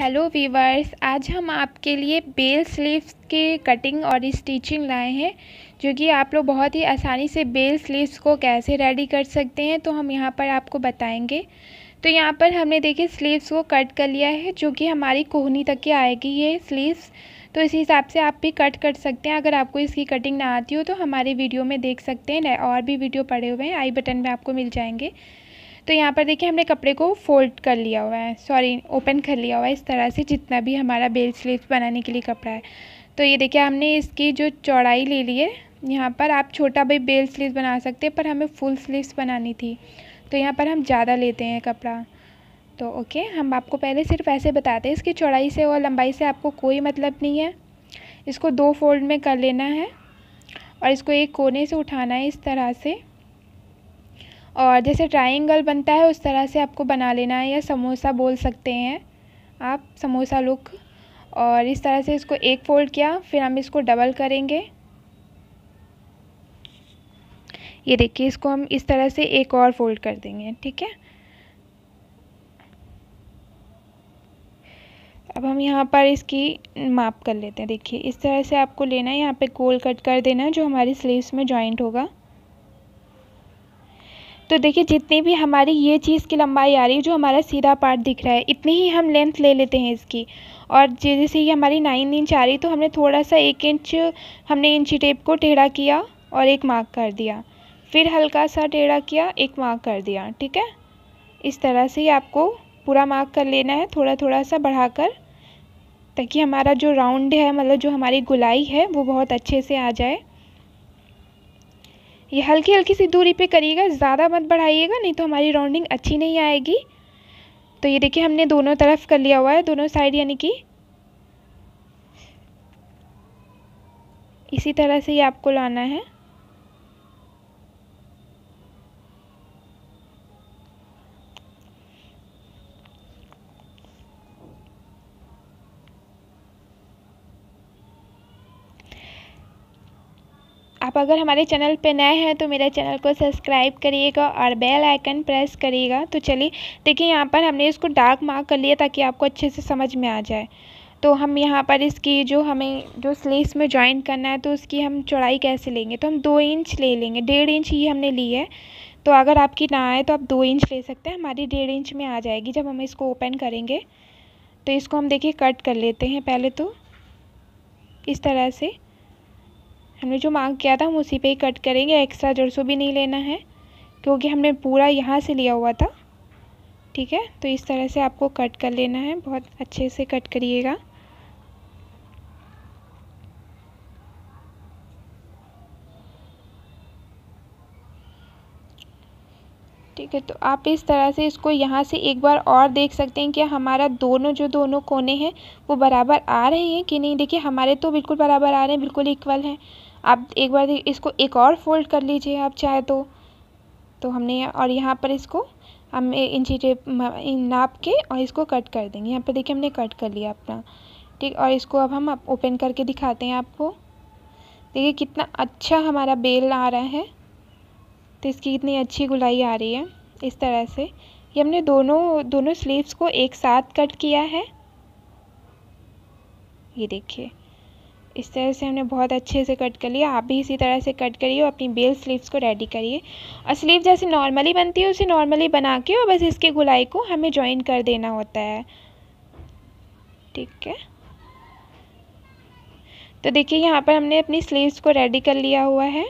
hello viewers आज हम आपके लिए बेल स्लीव्स के कटिंग और स्टिचिंग लाए हैं जो कि आप लोग बहुत ही आसानी से बेल स्लीव्स को कैसे रेडी कर सकते हैं तो हम यहाँ पर आपको बताएंगे तो यहाँ पर हमने देखिए स्लीव्स को कट कर लिया है जो कि हमारी कोहनी तक की आएगी ये स्लीव्स तो इस हिसाब से आप भी कट कर सकते हैं अगर आपको इसकी कटिंग ना आती हो तो हमारे वीडियो में देख सकते हैं और भी वीडियो पड़े हुए हैं आई बटन में आपको मिल जाएंगे तो यहाँ पर देखिए हमने कपड़े को फोल्ड कर लिया हुआ है सॉरी ओपन कर लिया हुआ है इस तरह से जितना भी हमारा बेल स्लीव बनाने के लिए कपड़ा है तो ये देखिए हमने इसकी जो चौड़ाई ले ली है यहाँ पर आप छोटा भी बेल स्लीव बना सकते हैं पर हमें फुल स्लीव्स बनानी थी तो यहाँ पर हम ज़्यादा लेते हैं कपड़ा तो ओके हम आपको पहले सिर्फ ऐसे बताते हैं इसकी चौड़ाई से और लंबाई से आपको कोई मतलब नहीं है इसको दो फोल्ड में कर लेना है और इसको एक कोने से उठाना है इस तरह से और जैसे ट्राइंगल बनता है उस तरह से आपको बना लेना है या समोसा बोल सकते हैं आप समोसा लुक और इस तरह से इसको एक फोल्ड किया फिर हम इसको डबल करेंगे ये देखिए इसको हम इस तरह से एक और फोल्ड कर देंगे ठीक है अब हम यहाँ पर इसकी माप कर लेते हैं देखिए इस तरह से आपको लेना है यहाँ पे गोल कट कर देना है जो हमारी स्लीव्स में जॉइंट होगा तो देखिए जितनी भी हमारी ये चीज़ की लंबाई आ रही है जो हमारा सीधा पार्ट दिख रहा है इतनी ही हम लेंथ ले लेते हैं इसकी और जैसे ही हमारी नाइन इंच आ रही तो हमने थोड़ा सा एक इंच हमने इंची टेप को टेढ़ा किया और एक मार्क कर दिया फिर हल्का सा टेढ़ा किया एक मार्क कर दिया ठीक है इस तरह से ही आपको पूरा मार्क कर लेना है थोड़ा थोड़ा सा बढ़ाकर ताकि हमारा जो राउंड है मतलब जो हमारी गुलाई है वो बहुत अच्छे से आ जाए ये हल्की हल्की सी दूरी पे करिएगा ज़्यादा मत बढ़ाइएगा नहीं तो हमारी राउंडिंग अच्छी नहीं आएगी तो ये देखिए हमने दोनों तरफ कर लिया हुआ है दोनों साइड यानी कि इसी तरह से ये आपको लाना है आप अगर हमारे चैनल पे नए हैं तो मेरे चैनल को सब्सक्राइब करिएगा और बेल आइकन प्रेस करिएगा तो चलिए देखिए यहाँ पर हमने इसको डार्क मार्क कर लिया ताकि आपको अच्छे से समझ में आ जाए तो हम यहाँ पर इसकी जो हमें जो स्लीव्स में ज्वाइन करना है तो उसकी हम चौड़ाई कैसे लेंगे तो हम दो इंच ले लेंगे डेढ़ इंच ही हमने ली है तो अगर आपकी ना आए तो आप दो इंच ले सकते हैं हमारी डेढ़ इंच में आ जाएगी जब हम इसको ओपन करेंगे तो इसको हम देखिए कट कर लेते हैं पहले तो इस तरह से हमने जो मांग किया था हम उसी पे ही कट करेंगे एक्स्ट्रा जर्सो भी नहीं लेना है क्योंकि हमने पूरा यहाँ से लिया हुआ था ठीक है तो इस तरह से आपको कट कर लेना है बहुत अच्छे से कट करिएगा ठीक है तो आप इस तरह से इसको यहाँ से एक बार और देख सकते हैं कि हमारा दोनों जो दोनों कोने हैं वो बराबर आ रहे हैं कि नहीं देखिए हमारे तो बिल्कुल बराबर आ रहे हैं बिल्कुल इक्वल हैं आप एक बार इसको एक और फोल्ड कर लीजिए आप चाहे तो तो हमने और यहाँ पर इसको हम इंची टेप नाप के और इसको कट कर देंगे यहाँ पर देखिए हमने कट कर लिया अपना ठीक और इसको अब हम ओपन करके दिखाते हैं आपको देखिए कितना अच्छा हमारा बेल आ रहा है तो इसकी कितनी अच्छी गुलाई आ रही है इस तरह से ये हमने दोनों दोनों स्लीव्स को एक साथ कट किया है ये देखिए इस तरह से हमने बहुत अच्छे से कट कर लिया आप भी इसी तरह से कट करिए और अपनी बेल स्लीव्स को रेडी करिए और स्लीव जैसे नॉर्मली बनती है उसे नॉर्मली बना के और बस इसके गुलाई को हमें ज्वाइन कर देना होता है ठीक है तो देखिए यहाँ पर हमने अपनी स्लीव्स को रेडी कर लिया हुआ है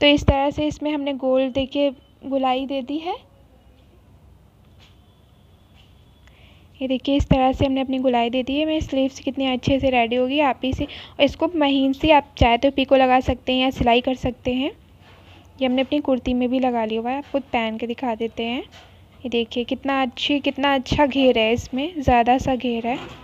तो इस तरह से इसमें हमने गोल देखिए गुलाई दे दी है ये देखिए इस तरह से हमने अपनी गुलाई दे दी है मेरी स्लीव्स कितनी अच्छे से रेडी होगी आप और इसको महीन सी आप चाहे तो पीको लगा सकते हैं या सिलाई कर सकते हैं ये हमने अपनी कुर्ती में भी लगा लिया हुआ है आप खुद पहन के दिखा देते हैं ये देखिए कितना अच्छी कितना अच्छा घेर है इसमें ज़्यादा सा घेर है